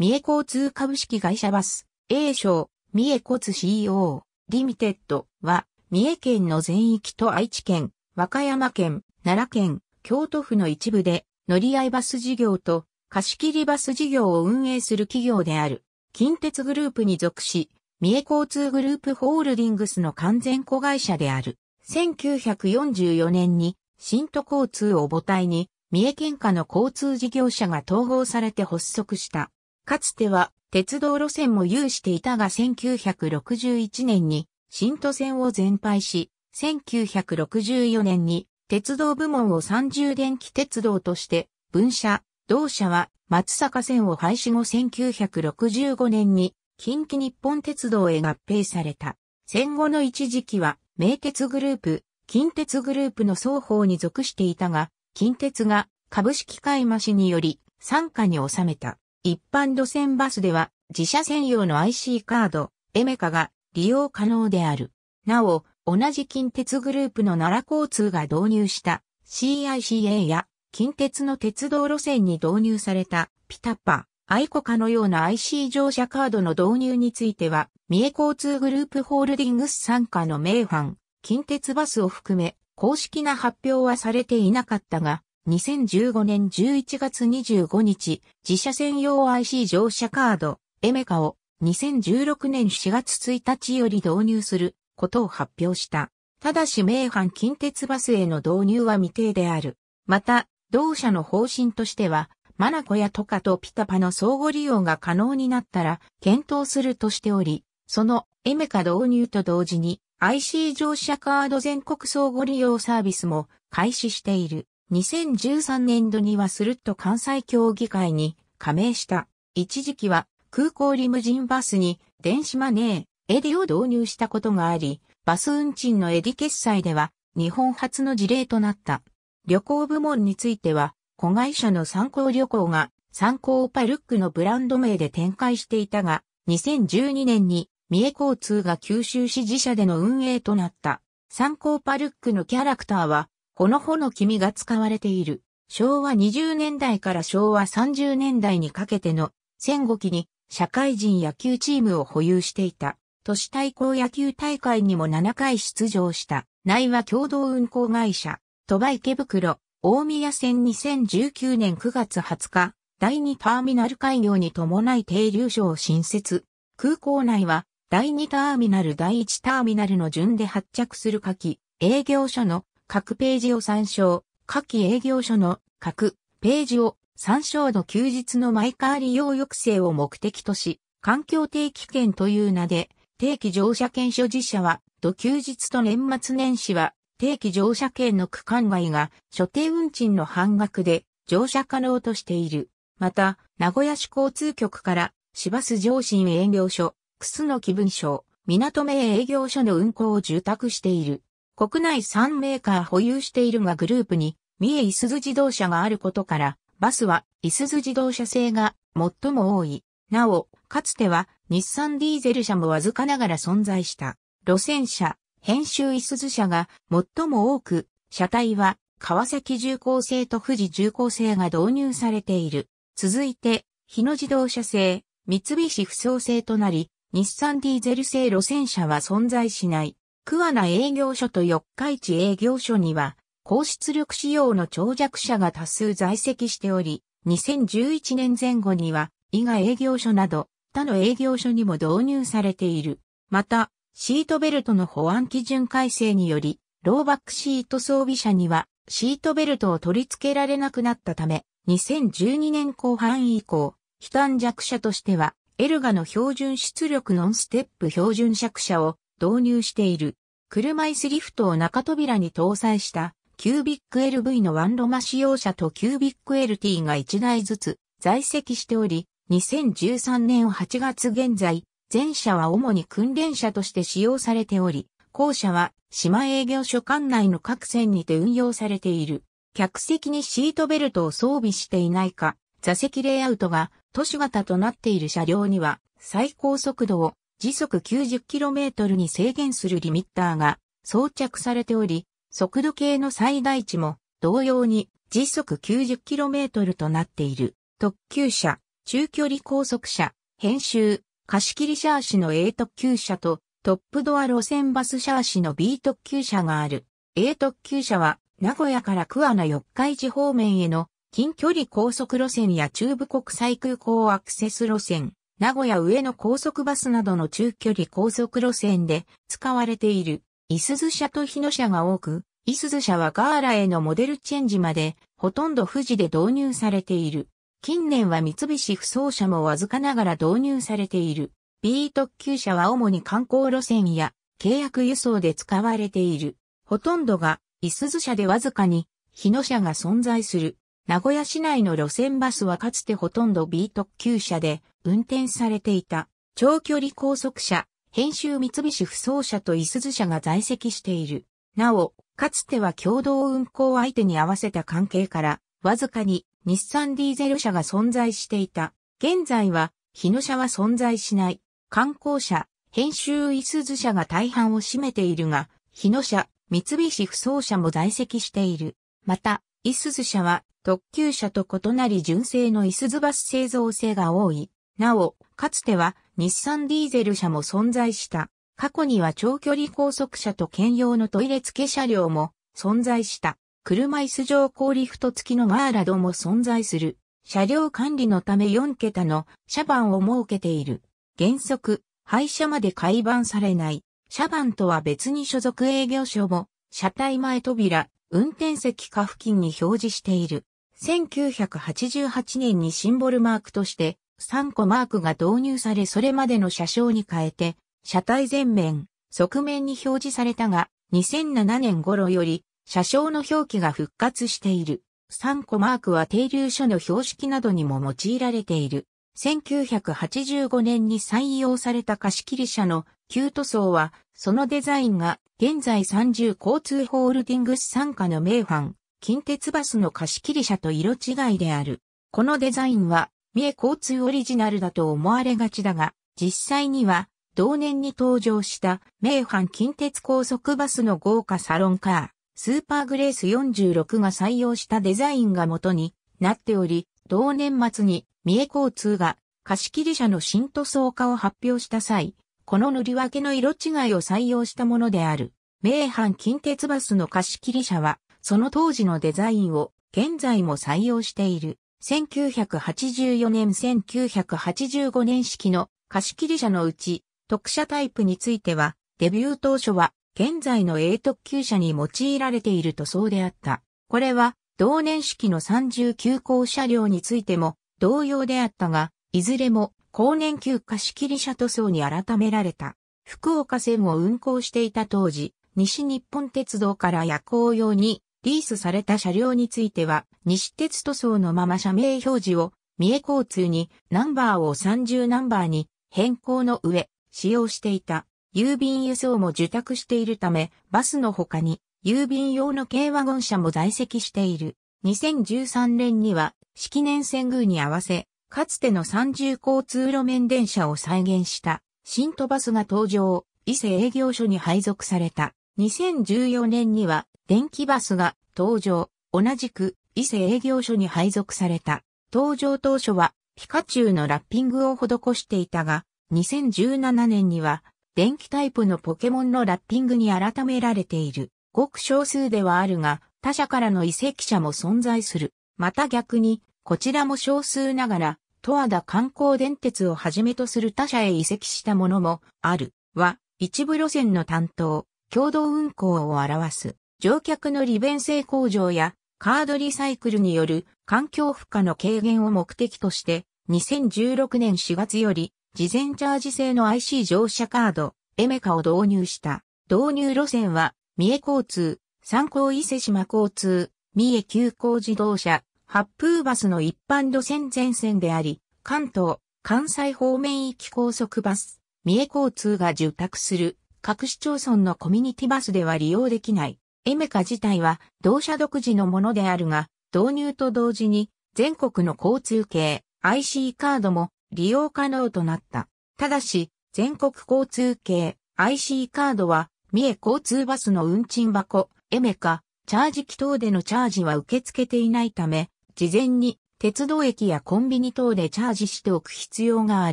三重交通株式会社バス、A 賞、三重骨 CO、リミテッドは、三重県の全域と愛知県、和歌山県、奈良県、京都府の一部で、乗り合いバス事業と貸切バス事業を運営する企業である、近鉄グループに属し、三重交通グループホールディングスの完全子会社である。1944年に、新都交通を母体に、三重県下の交通事業者が統合されて発足した。かつては鉄道路線も有していたが1961年に新都線を全廃し、1964年に鉄道部門を30電気鉄道として分社、同社は松坂線を廃止後1965年に近畿日本鉄道へ合併された。戦後の一時期は名鉄グループ、近鉄グループの双方に属していたが、近鉄が株式買い増しにより傘下に収めた。一般路線バスでは自社専用の IC カード、エメカが利用可能である。なお、同じ近鉄グループの奈良交通が導入した CICA や近鉄の鉄道路線に導入されたピタパ、アイコカのような IC 乗車カードの導入については、三重交通グループホールディングス傘下の名阪、近鉄バスを含め、公式な発表はされていなかったが、2015年11月25日、自社専用 IC 乗車カード、エメカを2016年4月1日より導入することを発表した。ただし名阪近鉄バスへの導入は未定である。また、同社の方針としては、マナコやトカとピタパの相互利用が可能になったら検討するとしており、そのエメカ導入と同時に IC 乗車カード全国相互利用サービスも開始している。2013年度にはスルッと関西協議会に加盟した。一時期は空港リムジンバスに電子マネー、エディを導入したことがあり、バス運賃のエディ決済では日本初の事例となった。旅行部門については、子会社の参考旅行が参考パルックのブランド名で展開していたが、2012年に三重交通が九州支自社での運営となった。参考パルックのキャラクターはこの穂の黄身が使われている。昭和20年代から昭和30年代にかけての戦後期に社会人野球チームを保有していた。都市対抗野球大会にも7回出場した。内は共同運行会社、鳥羽池袋、大宮線2019年9月20日、第2ターミナル開業に伴い停留所を新設。空港内は第2ターミナル第1ターミナルの順で発着する夏営業所の各ページを参照、下記営業所の各ページを参照の休日のマイカー利用抑制を目的とし、環境定期券という名で、定期乗車券所持者は、土休日と年末年始は、定期乗車券の区間外が所定運賃の半額で乗車可能としている。また、名古屋市交通局から、市バス上信営業所、楠木分書、港名営業所の運行を住宅している。国内3メーカー保有しているがグループに、三重いすゞ自動車があることから、バスは、いすず、自動車製が最も多い。なお、かつては、日産ディーゼル車もわずかながら存在した。路線車、編集いすゞ車が最も多く、車体は、川崎重工製と富士重工製が導入されている。続いて、日野自動車製、三菱不走製となり、日産ディーゼル製路線車は存在しない。桑名営業所と四日市営業所には、高出力仕様の長尺車が多数在籍しており、2011年前後には、伊賀営業所など、他の営業所にも導入されている。また、シートベルトの保安基準改正により、ローバックシート装備車には、シートベルトを取り付けられなくなったため、2012年後半以降、非短弱者としては、エルガの標準出力ノンステップ標準尺者を導入している。車椅子リフトを中扉に搭載したキュービック LV のワンロマ使用車とキュービック LT が1台ずつ在籍しており、2013年8月現在、前車は主に訓練車として使用されており、後車は島営業所管内の各線にて運用されている。客席にシートベルトを装備していないか、座席レイアウトが都市型となっている車両には最高速度を時速 90km に制限するリミッターが装着されており、速度計の最大値も同様に時速 90km となっている。特急車、中距離高速車、編集、貸切シャーシの A 特急車とトップドア路線バスシャーシの B 特急車がある。A 特急車は名古屋から桑名四日市方面への近距離高速路線や中部国際空港アクセス路線、名古屋上の高速バスなどの中距離高速路線で使われている、いすず車と日野車が多く、いすず車はガーラへのモデルチェンジまで、ほとんど富士で導入されている。近年は三菱不走車もわずかながら導入されている。B 特急車は主に観光路線や契約輸送で使われている。ほとんどが、いすず車でわずかに、日野車が存在する。名古屋市内の路線バスはかつてほとんど B 特急車で、運転されていた、長距離高速車、編集三菱不走車と伊すず車が在籍している。なお、かつては共同運行相手に合わせた関係から、わずかに日産ディーゼル車が存在していた。現在は、日野車は存在しない。観光車、編集伊すず車が大半を占めているが、日野車、三菱不走車も在籍している。また、伊すず車は特急車と異なり純正の伊すずバス製造性が多い。なお、かつては日産ディーゼル車も存在した。過去には長距離高速車と兼用のトイレ付け車両も存在した。車椅子上高リフト付きのガーラドも存在する。車両管理のため4桁の車番を設けている。原則、廃車まで改番されない。車番とは別に所属営業所も、車体前扉、運転席下付近に表示している。1988年にシンボルマークとして3個マークが導入されそれまでの車掌に変えて、車体前面、側面に表示されたが、2007年頃より、車掌の表記が復活している。3個マークは停留所の標識などにも用いられている。1985年に採用された貸切車の旧塗装は、そのデザインが現在30交通ホールディングス傘下の名阪、近鉄バスの貸切車と色違いである。このデザインは三重交通オリジナルだと思われがちだが、実際には、同年に登場した名阪近鉄高速バスの豪華サロンカー、スーパーグレース46が採用したデザインが元になっており、同年末に三重交通が貸切車の新塗装化を発表した際、この塗り分けの色違いを採用したものである。名阪近鉄バスの貸切車は、その当時のデザインを現在も採用している。1984年1985年式の貸切車のうち、特車タイプについては、デビュー当初は、現在の A 特急車に用いられている塗装であった。これは、同年式の39校車両についても、同様であったが、いずれも、高年級貸切車塗装に改められた。福岡線を運行していた当時、西日本鉄道から夜行用にリースされた車両については、西鉄塗装のまま社名表示を、三重交通にナンバーを30ナンバーに変更の上、使用していた。郵便輸送も受託しているため、バスの他に、郵便用の軽ワゴン車も在籍している。2013年には、式年遷宮に合わせ、かつての三重交通路面電車を再現した、新都バスが登場、伊勢営業所に配属された。2014年には、電気バスが登場、同じく伊勢営業所に配属された。登場当初はピカチュウのラッピングを施していたが、2017年には電気タイプのポケモンのラッピングに改められている。ごく少数ではあるが、他社からの移籍者も存在する。また逆に、こちらも少数ながら、十和田観光電鉄をはじめとする他社へ移籍したものもある。は、一部路線の担当、共同運行を表す。乗客の利便性向上やカードリサイクルによる環境負荷の軽減を目的として、2016年4月より事前チャージ制の IC 乗車カード、エメカを導入した。導入路線は、三重交通、三高伊勢島交通、三重急行自動車、八風バスの一般路線全線であり、関東、関西方面行き高速バス、三重交通が受託する各市町村のコミュニティバスでは利用できない。エメカ自体は同社独自のものであるが、導入と同時に全国の交通系 IC カードも利用可能となった。ただし、全国交通系 IC カードは、三重交通バスの運賃箱、エメカ、チャージ機等でのチャージは受け付けていないため、事前に鉄道駅やコンビニ等でチャージしておく必要があ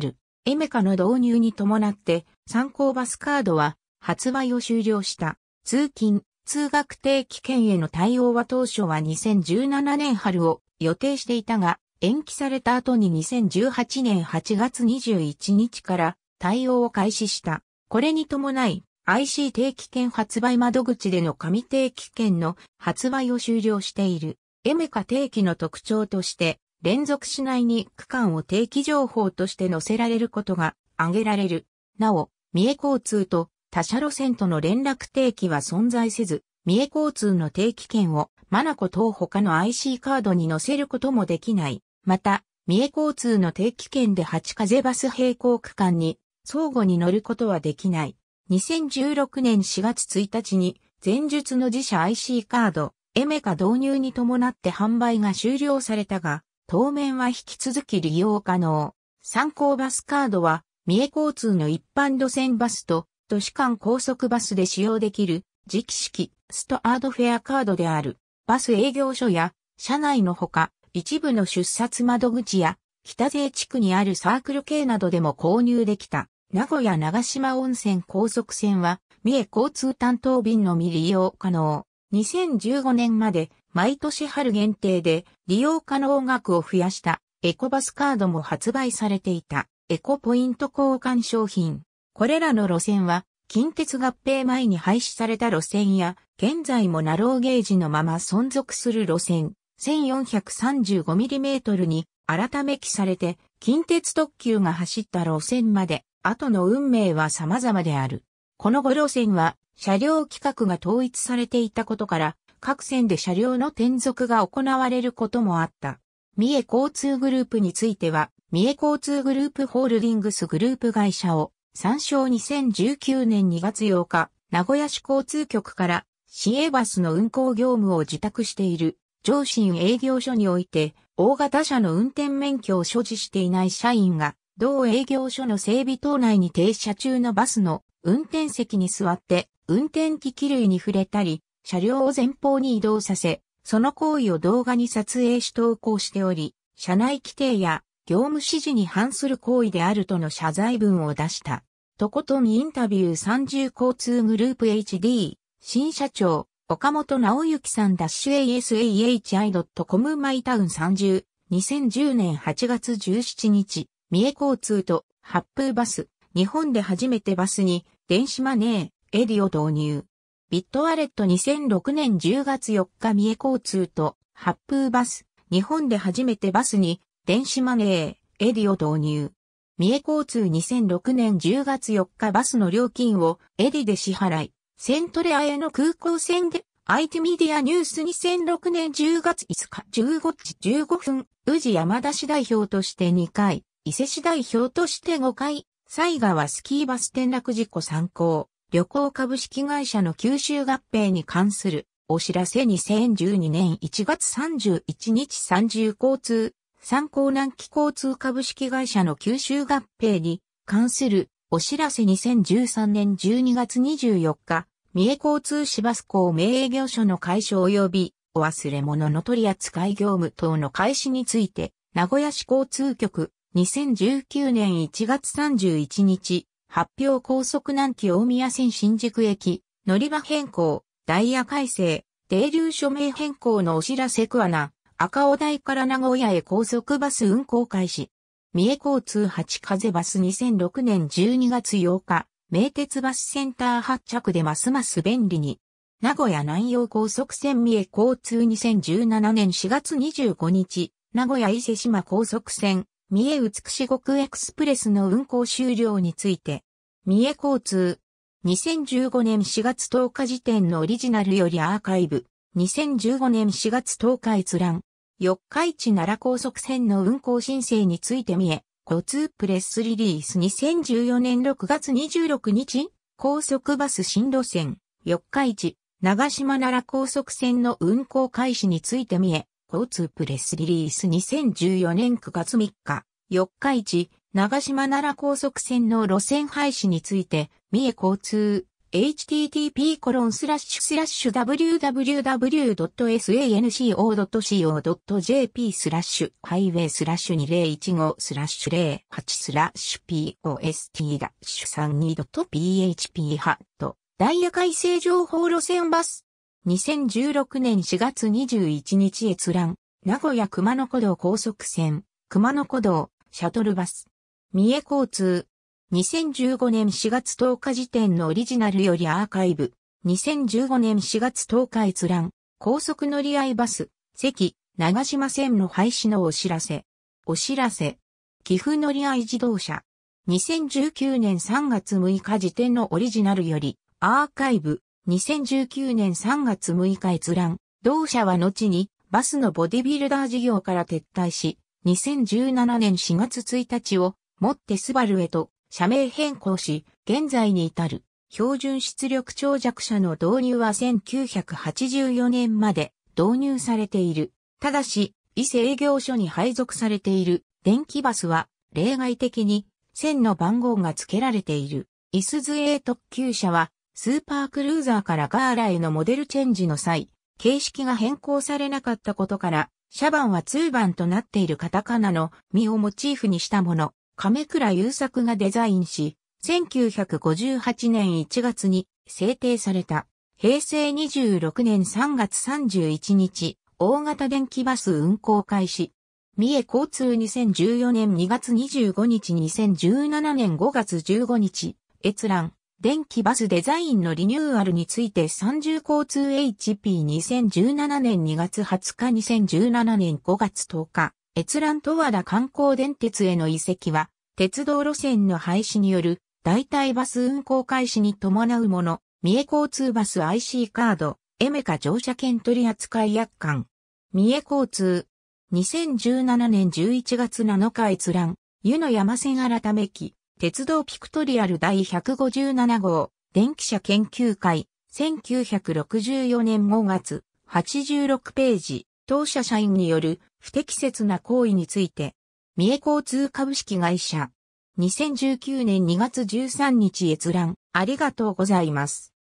る。エメカの導入に伴って、参考バスカードは発売を終了した。通勤、通学定期券への対応は当初は2017年春を予定していたが、延期された後に2018年8月21日から対応を開始した。これに伴い、IC 定期券発売窓口での紙定期券の発売を終了している。エメカ定期の特徴として、連続しないに区間を定期情報として載せられることが挙げられる。なお、三重交通と他社路線との連絡定期は存在せず、三重交通の定期券を、マナコ等他の IC カードに載せることもできない。また、三重交通の定期券で八風バス並行区間に相互に乗ることはできない。2016年4月1日に前述の自社 IC カード、エメカ導入に伴って販売が終了されたが、当面は引き続き利用可能。参考バスカードは、三重交通の一般路線バスと都市間高速バスで使用できる、磁気式、ストアードフェアカードである、バス営業所や、車内のほか、一部の出札窓口や、北税地区にあるサークル系などでも購入できた、名古屋長島温泉高速線は、三重交通担当便のみ利用可能。2015年まで、毎年春限定で、利用可能額を増やした、エコバスカードも発売されていた、エコポイント交換商品。これらの路線は、近鉄合併前に廃止された路線や、現在もナローゲージのまま存続する路線、1435mm に改め記されて、近鉄特急が走った路線まで、後の運命は様々である。この5路線は、車両規格が統一されていたことから、各線で車両の転属が行われることもあった。三重交通グループについては、三重交通グループホールディングスグループ会社を参照2019年2月8日、名古屋市交通局から、市営バスの運行業務を受託している、上信営業所において、大型車の運転免許を所持していない社員が、同営業所の整備等内に停車中のバスの運転席に座って、運転機器類に触れたり、車両を前方に移動させ、その行為を動画に撮影し投稿しており、車内規定や業務指示に反する行為であるとの謝罪文を出した。とことんインタビュー三重交通グループ HD、新社長、岡本直之さん -asahi.com マイタウン30、2010年8月17日、三重交通と発風バス、日本で初めてバスに電子マネー、エディを導入。ビットワレット2006年10月4日三重交通と発風バス、日本で初めてバスに電子マネー、エディを導入。三重交通2006年10月4日バスの料金をエディで支払い、セントレアへの空港線で IT メディアニュース2006年10月5日15時15分、宇治山田市代表として2回、伊勢市代表として5回、西川スキーバス転落事故参考、旅行株式会社の九州合併に関するお知らせ2012年1月31日30交通参考南紀交通株式会社の吸収合併に関するお知らせ2013年12月24日、三重交通市バス港名営業所の解消及びお忘れ物の取り扱い業務等の開始について、名古屋市交通局2019年1月31日、発表高速南紀大宮線新宿駅、乗り場変更、ダイヤ改正、停留署名変更のお知らせクアナ、赤尾台から名古屋へ高速バス運行開始。三重交通8風バス2006年12月8日、名鉄バスセンター発着でますます便利に。名古屋南洋高速線三重交通2017年4月25日、名古屋伊勢島高速線、三重美し国エクスプレスの運行終了について、三重交通、2015年4月10日時点のオリジナルよりアーカイブ、2015年4月10日閲覧、四日市奈良高速線の運行申請について見え、交通プレスリリース2014年6月26日、高速バス新路線、四日市、長島奈良高速線の運行開始について見え、交通プレスリリース2014年9月3日、四日市、長島奈良高速線の路線廃止について、三重交通 http://www.sanco.co.jp スラッシュハイウェイスラッシュ2015スラッシュ08スラッシュ post-32.php ハットダイヤ改正情報路線バス2016年4月21日閲覧名古屋熊野古道高速線熊野古道シャトルバス三重交通2015年4月10日時点のオリジナルよりアーカイブ。2015年4月10日閲覧。高速乗り合いバス、席、長島線の廃止のお知らせ。お知らせ。寄付乗り合い自動車。2019年3月6日時点のオリジナルより、アーカイブ。2019年3月6日閲覧。同社は後に、バスのボディビルダー事業から撤退し、2017年4月1日を、もってスバルへと社名変更し、現在に至る。標準出力長弱車の導入は1984年まで導入されている。ただし、伊勢営業所に配属されている電気バスは例外的に線の番号が付けられている。イスズ A 特急車はスーパークルーザーからガーラへのモデルチェンジの際、形式が変更されなかったことから、車番は通番となっているカタカナの実をモチーフにしたもの。亀倉優作がデザインし、1958年1月に制定された、平成26年3月31日、大型電気バス運行開始。三重交通2014年2月25日2017年5月15日、閲覧、電気バスデザインのリニューアルについて30交通 HP2017 年2月20日2017年5月10日、閲覧十和田観光電鉄への移籍は、鉄道路線の廃止による代替バス運行開始に伴うもの、三重交通バス IC カード、エメカ乗車券取扱約款。三重交通。2017年11月7日閲覧。湯の山線改め期。鉄道ピクトリアル第157号。電気車研究会。1964年5月。86ページ。当社社員による不適切な行為について、三重交通株式会社、2019年2月13日閲覧、ありがとうございます。